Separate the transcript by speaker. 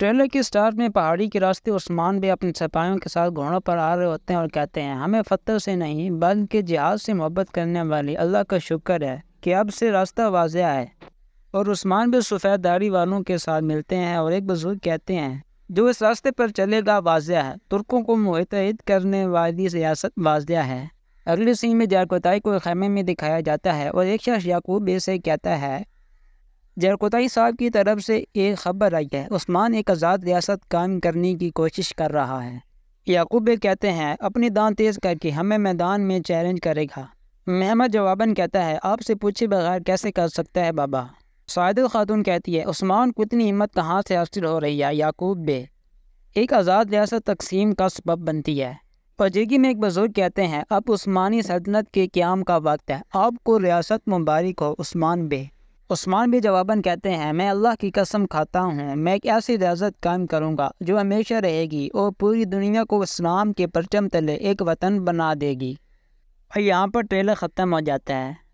Speaker 1: trailer की start में पहाड़ी के रास्ते उस्मान भी अपने सिपाहियों के साथ घोड़ों पर आ रहे होते हैं और कहते हैं हमें फतर से नहीं बल्कि जिहाज से मोहब्बत करने वाली अल्लाह का शुक्र है कि अब से रास्ता वाजिया है और उस्मान भी सफ़ेद दाढ़ी वालों के साथ मिलते हैं और एक बुज़ुर्ग कहते हैं जो इस रास्ते पर चलेगा वाजिया है तुर्कों को मुतहद करने वाली सियासत वाजिया है अगले सीन में जारकोताई को खेमे में दिखाया जाता है और एक शख्स याकूब से कहता है जरकोताई साहब की तरफ से एक खबर आई है उस्मान एक आज़ाद रियासत कायम करने की कोशिश कर रहा है याकूब कहते हैं अपनी दान तेज़ करके हमें मैदान में चैलेंज करेगा महमद जवाबन कहता है आपसे पूछे बगैर कैसे कर सकता है बाबा शायद खातून कहती है उस्मान को इतनी हिम्मत कहाँ से हासिल हो रही है याकूब बे एक आज़ाद रियासत तकसीम का सबब बनती है पजेगी में एक बुज़ुर्ग कहते हैं अब उस्मानी सल्तनत के क्याम का वक्त है आपको रियासत मुबारक हो उस्मान बे उस्मान भी जवाबन कहते हैं मैं अल्लाह की कसम खाता हूँ मैं एक ऐसी रियासत कायम करूँगा जो हमेशा रहेगी और पूरी दुनिया को इस्लाम के परचम तले एक वतन बना देगी और यहाँ पर ट्रेलर ख़त्म हो जाता है